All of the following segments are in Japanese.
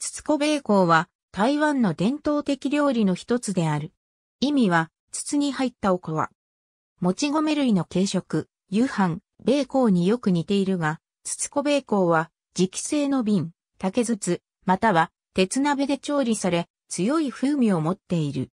つつこ米うは台湾の伝統的料理の一つである。意味は、筒に入ったおこわ。もち米類の軽食、夕飯、米香によく似ているが、つつこ米うは、磁気製の瓶、竹筒、または、鉄鍋で調理され、強い風味を持っている。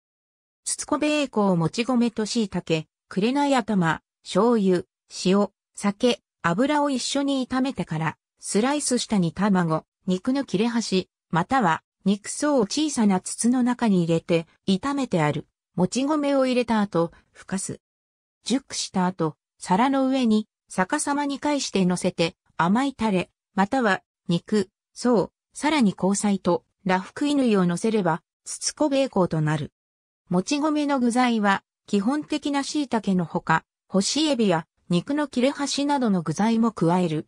つつここうもち米と椎茸、紅頭、醤油、塩、酒、油を一緒に炒めてから、スライスした煮卵、肉の切れ端、または肉層を小さな筒の中に入れて炒めてある。もち米を入れた後、ふかす。熟した後、皿の上に逆さまに返して乗せて甘いタレ、または肉、層、さらに香菜とラフクイヌイを乗せれば、筒子ベーコーとなる。もち米の具材は、基本的な椎茸のほか、干しエビや肉の切れ端などの具材も加える。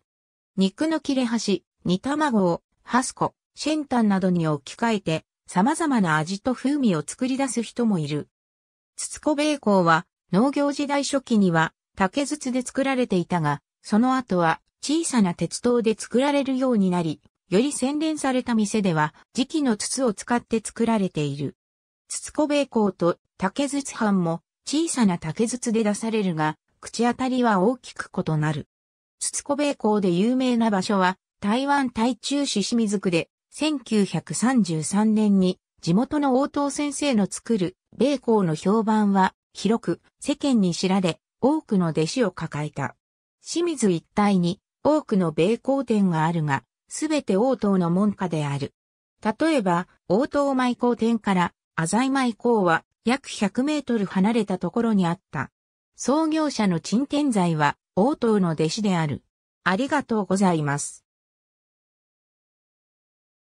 肉の切れ端、煮卵を、ハスコ、シェンタンなどに置き換えて、様々な味と風味を作り出す人もいる。筒子米香は、農業時代初期には、竹筒で作られていたが、その後は、小さな鉄塔で作られるようになり、より洗練された店では、磁器の筒を使って作られている。筒子米香と竹筒飯も、小さな竹筒で出されるが、口当たりは大きく異なる。筒子米港で有名な場所は、台湾台中市清水区で、1933年に地元の応答先生の作る米校の評判は広く世間に知られ多くの弟子を抱えた。清水一帯に多くの米校店があるが、すべて応答の門下である。例えば、応答舞校店から浅井舞校は約100メートル離れたところにあった。創業者の陳天在は応答の弟子である。ありがとうございます。